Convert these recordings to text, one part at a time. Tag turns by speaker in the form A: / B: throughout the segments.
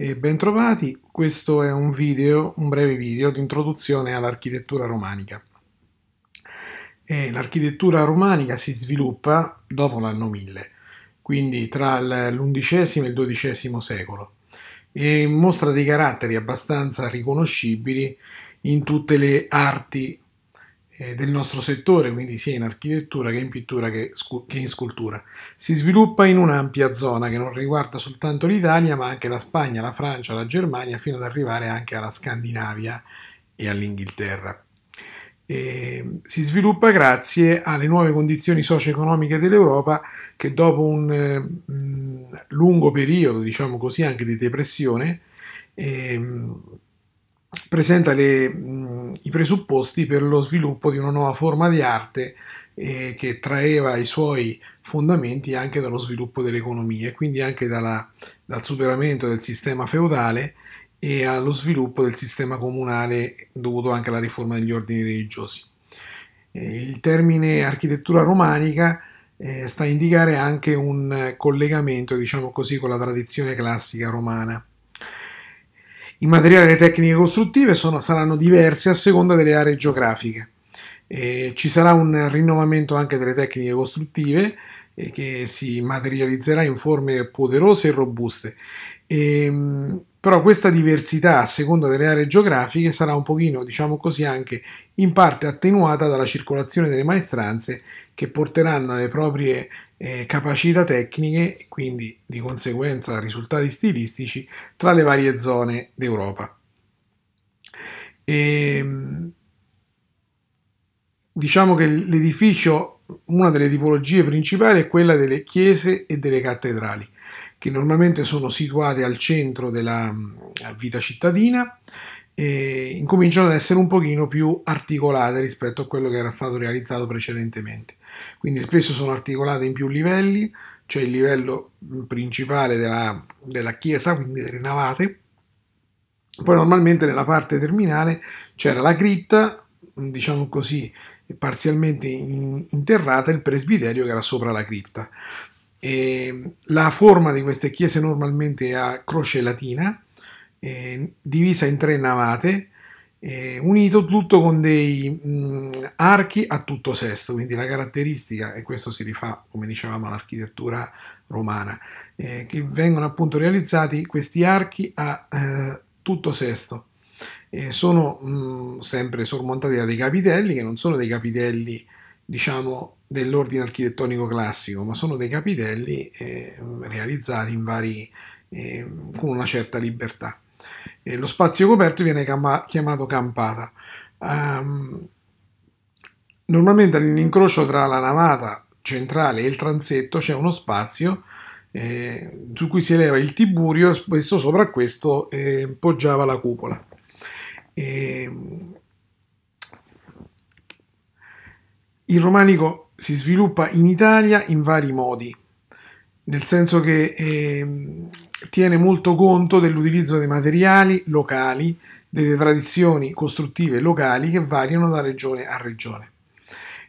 A: e bentrovati. Questo è un video, un breve video di introduzione all'architettura romanica. l'architettura romanica si sviluppa dopo l'anno 1000, quindi tra l'undicesimo e il dodicesimo secolo, e mostra dei caratteri abbastanza riconoscibili in tutte le arti eh, del nostro settore, quindi sia in architettura che in pittura che, che in scultura. Si sviluppa in un'ampia zona che non riguarda soltanto l'Italia, ma anche la Spagna, la Francia, la Germania, fino ad arrivare anche alla Scandinavia e all'Inghilterra. E ehm, si sviluppa grazie alle nuove condizioni socio-economiche dell'Europa che dopo un eh, lungo periodo, diciamo così, anche di depressione, eh, presenta le, mh, i presupposti per lo sviluppo di una nuova forma di arte eh, che traeva i suoi fondamenti anche dallo sviluppo dell'economia, quindi anche dalla, dal superamento del sistema feudale e allo sviluppo del sistema comunale dovuto anche alla riforma degli ordini religiosi. Eh, il termine architettura romanica eh, sta a indicare anche un collegamento, diciamo così, con la tradizione classica romana i materiali e le tecniche costruttive sono, saranno diversi a seconda delle aree geografiche. Eh, ci sarà un rinnovamento anche delle tecniche costruttive eh, che si materializzerà in forme poderose e robuste. Eh, però questa diversità a seconda delle aree geografiche sarà un pochino, diciamo così, anche in parte attenuata dalla circolazione delle maestranze che porteranno alle proprie eh, capacità tecniche e quindi di conseguenza risultati stilistici tra le varie zone d'Europa. E, ehm, diciamo che l'edificio, una delle tipologie principali è quella delle chiese e delle cattedrali, che normalmente sono situate al centro della mm, vita cittadina e incominciano ad essere un pochino più articolate rispetto a quello che era stato realizzato precedentemente. Quindi spesso sono articolate in più livelli, c'è cioè il livello principale della, della chiesa, quindi delle navate. Poi normalmente nella parte terminale c'era la cripta, diciamo così, parzialmente interrata, il presbiterio che era sopra la cripta. E la forma di queste chiese normalmente è a croce latina, eh, divisa in tre navate, eh, unito tutto con dei mh, archi a tutto sesto, quindi la caratteristica, e questo si rifà come dicevamo all'architettura romana, eh, che vengono appunto realizzati questi archi a eh, tutto sesto. sono mh, sempre sormontati da dei capitelli che non sono dei capitelli diciamo dell'ordine architettonico classico, ma sono dei capitelli eh, realizzati in vari, eh, con una certa libertà. E lo spazio coperto viene chiamato campata. Um, normalmente all'incrocio tra la navata centrale e il transetto c'è uno spazio eh, su cui si eleva il tiburio e spesso sopra questo eh, poggiava la cupola. E, ehm, il romanico si sviluppa in Italia in vari modi nel senso che eh, tiene molto conto dell'utilizzo dei materiali locali, delle tradizioni costruttive locali che variano da regione a regione.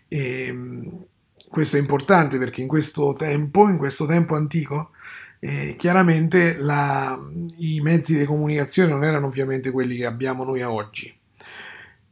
A: E, ehm, questo è importante perché in questo tempo, in questo tempo antico, eh, chiaramente la, i mezzi di comunicazione non erano ovviamente quelli che abbiamo noi oggi.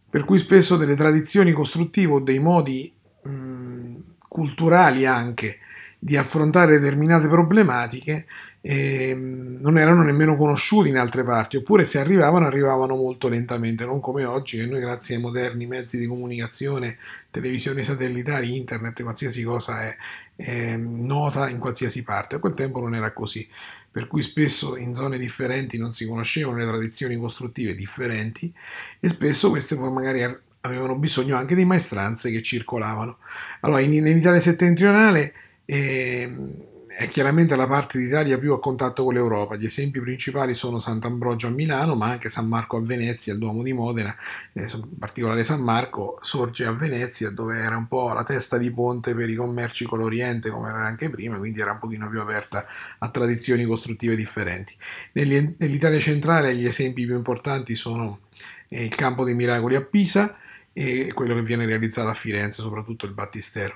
A: Per cui spesso delle tradizioni costruttive o dei modi mh, culturali anche di affrontare determinate problematiche eh, non erano nemmeno conosciuti in altre parti, oppure se arrivavano arrivavano molto lentamente, non come oggi che noi grazie ai moderni mezzi di comunicazione, televisioni satellitari, internet, qualsiasi cosa è, è nota in qualsiasi parte. A quel tempo non era così, per cui spesso in zone differenti non si conoscevano le tradizioni costruttive differenti e spesso queste poi magari avevano bisogno anche di maestranze che circolavano. Allora in, in Italia settentrionale e, ehm, è chiaramente la parte d'Italia più a contatto con l'Europa. Gli esempi principali sono Sant'Ambrogio a Milano, ma anche San Marco a Venezia, il Duomo di Modena, eh, in particolare San Marco sorge a Venezia dove era un po' la testa di ponte per i commerci con l'Oriente come era anche prima, quindi era un pochino più aperta a tradizioni costruttive differenti. Nell'Italia centrale gli esempi più importanti sono eh, il Campo dei Miracoli a Pisa e quello che viene realizzato a Firenze, soprattutto il Battistero.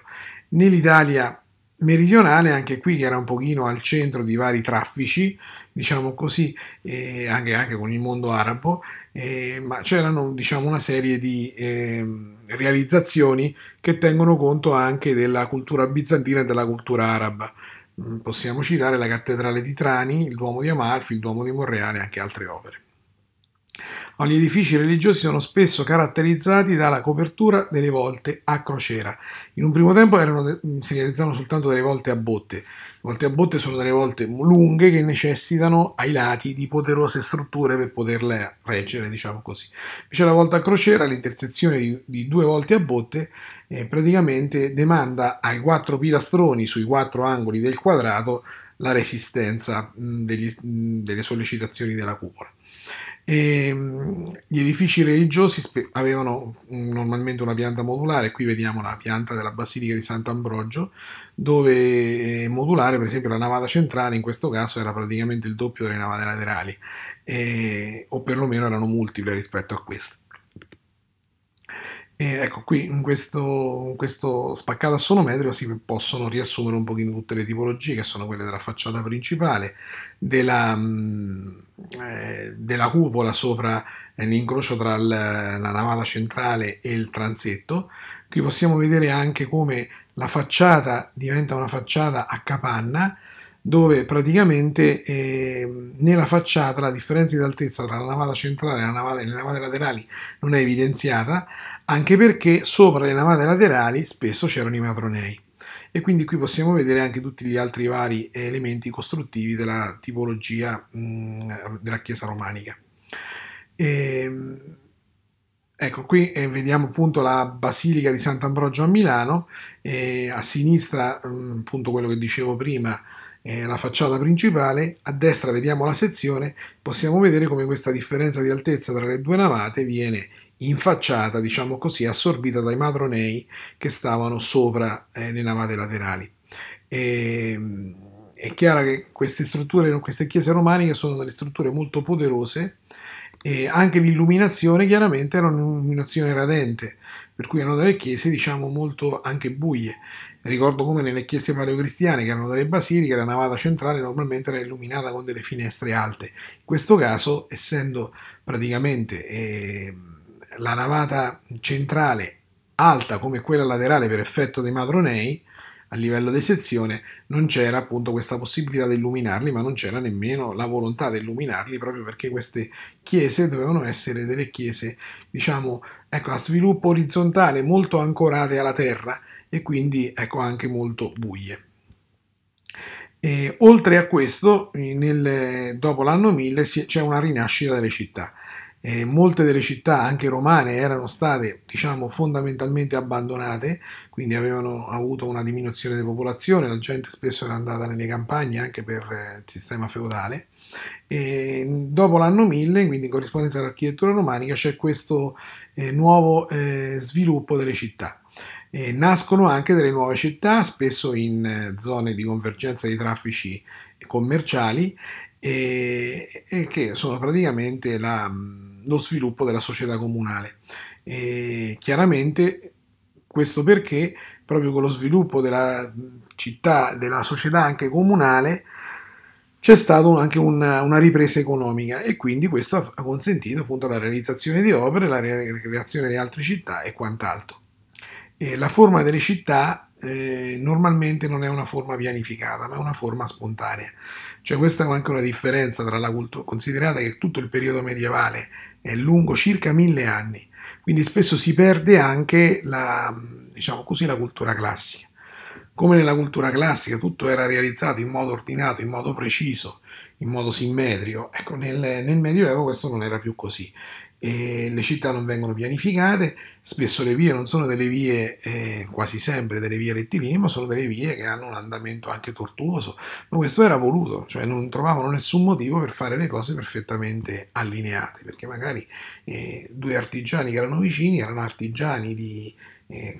A: Nell'Italia meridionale, anche qui che era un pochino al centro di vari traffici, diciamo così, eh, anche, anche, con il mondo arabo, eh, ma c'erano diciamo, una serie di eh, realizzazioni che tengono conto anche della cultura bizantina e della cultura araba. Mm, possiamo citare la cattedrale di Trani, il Duomo di Amalfi, il Duomo di Monreale e anche altre opere ma gli edifici religiosi sono spesso caratterizzati dalla copertura delle volte a crociera. In un primo tempo erano, mm, si realizzavano soltanto delle volte a botte. Le volte a botte sono delle volte lunghe che necessitano ai lati di poderose strutture per poterle reggere, diciamo così. Invece la volta a crociera, l'intersezione di, di due volte a botte, eh, praticamente demanda ai quattro pilastroni sui quattro angoli del quadrato la resistenza mh, mm, degli, mh, mm, delle sollecitazioni della cupola. E, mm, gli edifici religiosi avevano mm, normalmente una pianta modulare, qui vediamo la pianta della Basilica di Sant'Ambrogio, dove eh, modulare per esempio la navata centrale in questo caso era praticamente il doppio delle navate laterali, e, o perlomeno erano multiple rispetto a queste. E ecco, qui in questo, in questo spaccato assonometrico si possono riassumere un pochino tutte le tipologie, che sono quelle della facciata principale, della, mm, eh, della cupola sopra eh, l'incrocio tra il, la navata centrale e il transetto. Qui possiamo vedere anche come la facciata diventa una facciata a capanna, dove praticamente eh, nella facciata la differenza di altezza tra la navata centrale e, la navata, e le navate laterali non è evidenziata, anche perché sopra le navate laterali spesso c'erano i matronei. E quindi qui possiamo vedere anche tutti gli altri vari elementi costruttivi della tipologia mh, mm, della chiesa romanica. E, ehm, ecco, qui eh, vediamo appunto la Basilica di Sant'Ambrogio a Milano, eh, a sinistra mh, mm, appunto quello che dicevo prima, eh, la facciata principale, a destra vediamo la sezione, possiamo vedere come questa differenza di altezza tra le due navate viene in facciata, diciamo così, assorbita dai matronei che stavano sopra eh, le navate laterali. E, ehm, è chiaro che queste strutture, queste chiese romaniche sono delle strutture molto poderose e anche l'illuminazione chiaramente era un'illuminazione radente, per cui erano delle chiese diciamo molto anche buie. Ricordo come nelle chiese paleocristiane che erano delle basiliche, la navata centrale normalmente era illuminata con delle finestre alte. In questo caso, essendo praticamente... Eh, la navata centrale alta come quella laterale per effetto dei matronei a livello di sezione non c'era appunto questa possibilità di illuminarli ma non c'era nemmeno la volontà di illuminarli proprio perché queste chiese dovevano essere delle chiese diciamo ecco, a sviluppo orizzontale molto ancorate alla terra e quindi ecco anche molto buie. E, oltre a questo, nel, dopo l'anno 1000 c'è una rinascita delle città eh, molte delle città, anche romane, erano state diciamo, fondamentalmente abbandonate, quindi avevano avuto una diminuzione di popolazione, la gente spesso era andata nelle campagne anche per eh, il sistema feudale. E dopo l'anno 1000, quindi in corrispondenza all'architettura romanica, c'è questo eh, nuovo eh, sviluppo delle città. E eh, nascono anche delle nuove città, spesso in zone di convergenza di traffici commerciali e, e che sono praticamente la, lo sviluppo della società comunale. E chiaramente questo perché proprio con lo sviluppo della città, della società anche comunale, c'è stata anche una, una, ripresa economica e quindi questo ha consentito appunto la realizzazione di opere, la creazione di altre città e quant'altro. E la forma delle città eh, normalmente non è una forma pianificata, ma è una forma spontanea. Cioè questa è anche una differenza tra la cultura, considerata che tutto il periodo medievale è lungo circa mille anni, quindi spesso si perde anche la, diciamo così, la cultura classica. Come nella cultura classica tutto era realizzato in modo ordinato, in modo preciso, in modo simmetrico, ecco nel, nel Medioevo questo non era più così e le città non vengono pianificate, spesso le vie non sono delle vie, eh, quasi sempre delle vie rettilinee, ma sono delle vie che hanno un andamento anche tortuoso, ma questo era voluto, cioè non trovavano nessun motivo per fare le cose perfettamente allineate, perché magari eh, due artigiani che erano vicini erano artigiani di, eh,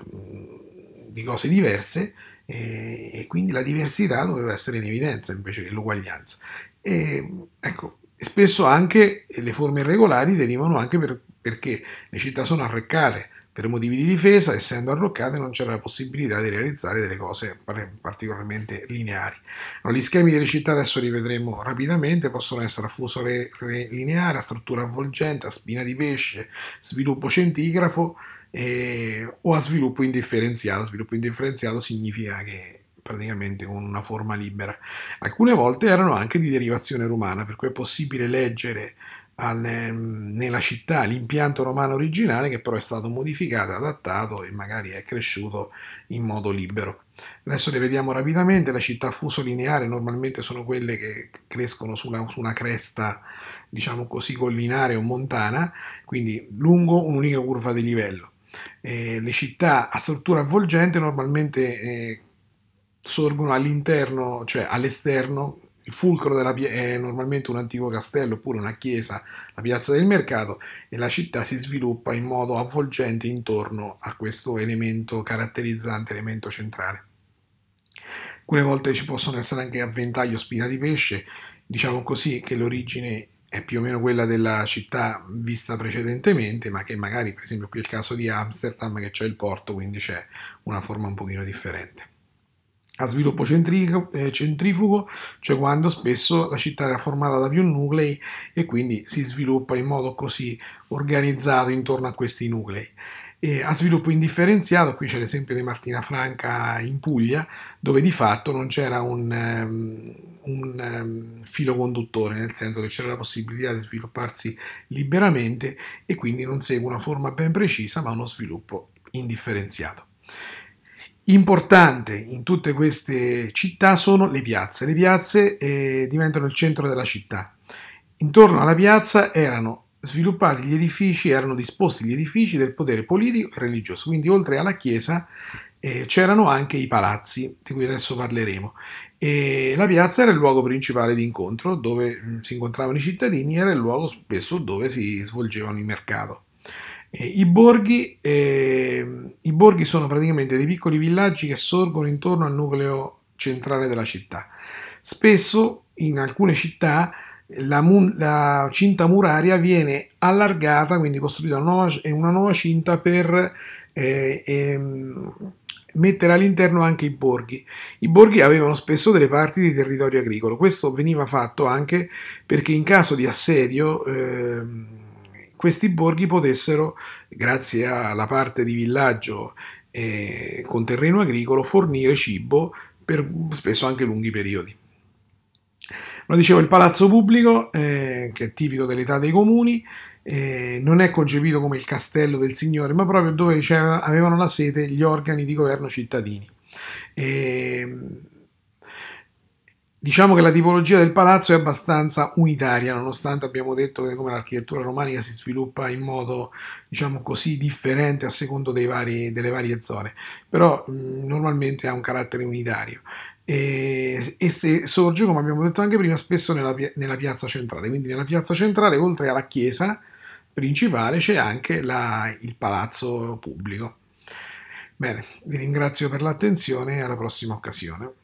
A: di cose diverse eh, e quindi la diversità doveva essere in evidenza invece che l'uguaglianza. E, ecco, spesso anche le forme irregolari derivano anche per, perché le città sono arroccate per motivi di difesa, essendo arroccate non c'era la possibilità di realizzare delle cose particolarmente lineari. Allora, gli schemi delle città adesso li vedremo rapidamente, possono essere a fuso re, re lineare, a struttura avvolgente, a spina di pesce, sviluppo centigrafo eh, o a sviluppo indifferenziato. Sviluppo indifferenziato significa che praticamente con una forma libera. Alcune volte erano anche di derivazione romana, per cui è possibile leggere ehm, nella città l'impianto romano originale che però è stato modificato, adattato e magari è cresciuto in modo libero. Adesso le vediamo rapidamente, le città a fuso lineare normalmente sono quelle che crescono su una, su una cresta, diciamo così, collinare o montana, quindi lungo un'unica curva di livello. Eh, le città a struttura avvolgente normalmente eh, sorgono all'interno, cioè all'esterno, il fulcro della pia- è normalmente un antico castello oppure una chiesa, la piazza del mercato, e la città si sviluppa in modo avvolgente intorno a questo elemento caratterizzante, elemento centrale. Alcune volte ci possono essere anche a ventaglio spina di pesce, diciamo così che l'origine è più o meno quella della città vista precedentemente, ma che magari, per esempio, qui è il caso di Amsterdam, che c'è il porto, quindi c'è una forma un pochino differente a sviluppo eh, centrifugo, cioè quando spesso la città era formata da più nuclei e quindi si sviluppa in modo così organizzato intorno a questi nuclei. E a sviluppo indifferenziato, qui c'è l'esempio di Martina Franca in Puglia, dove di fatto non c'era un, ehm, un ehm, filo conduttore, nel senso che c'era la possibilità di svilupparsi liberamente e quindi non segue una forma ben precisa, ma uno sviluppo indifferenziato. Importante in tutte queste città sono le piazze. Le piazze eh, diventano il centro della città. Intorno alla piazza erano sviluppati gli edifici, erano disposti gli edifici del potere politico e religioso, quindi oltre alla chiesa eh, c'erano anche i palazzi, di cui adesso parleremo. E la piazza era il luogo principale di incontro dove mm, si incontravano i cittadini, era il luogo spesso dove si svolgevano il mercato. Eh, i, borghi, eh, I borghi sono praticamente dei piccoli villaggi che sorgono intorno al nucleo centrale della città. Spesso in alcune città la, mu- la, cinta muraria viene allargata, quindi costruita una nuova, una nuova cinta per eh, ehm, mettere all'interno anche i borghi. I borghi avevano spesso delle parti di territorio agricolo, questo veniva fatto anche perché in caso di assedio... Ehm, questi borghi potessero, grazie alla parte di villaggio eh, con terreno agricolo, fornire cibo per spesso anche lunghi periodi. Lo dicevo, il palazzo pubblico, eh, che è tipico dell'età dei comuni, eh, non è concepito come il castello del signore, ma proprio dove avevano la sete gli organi di governo cittadini. Eh, Diciamo che la tipologia del palazzo è abbastanza unitaria, nonostante abbiamo detto che come l'architettura romanica si sviluppa in modo, diciamo così, differente a secondo vari, delle varie zone, però mh, normalmente ha un carattere unitario. E, e, se sorge, come abbiamo detto anche prima, spesso nella, nella piazza centrale. Quindi nella piazza centrale, oltre alla chiesa principale, c'è anche la, il palazzo pubblico. Bene, vi ringrazio per l'attenzione e alla prossima occasione.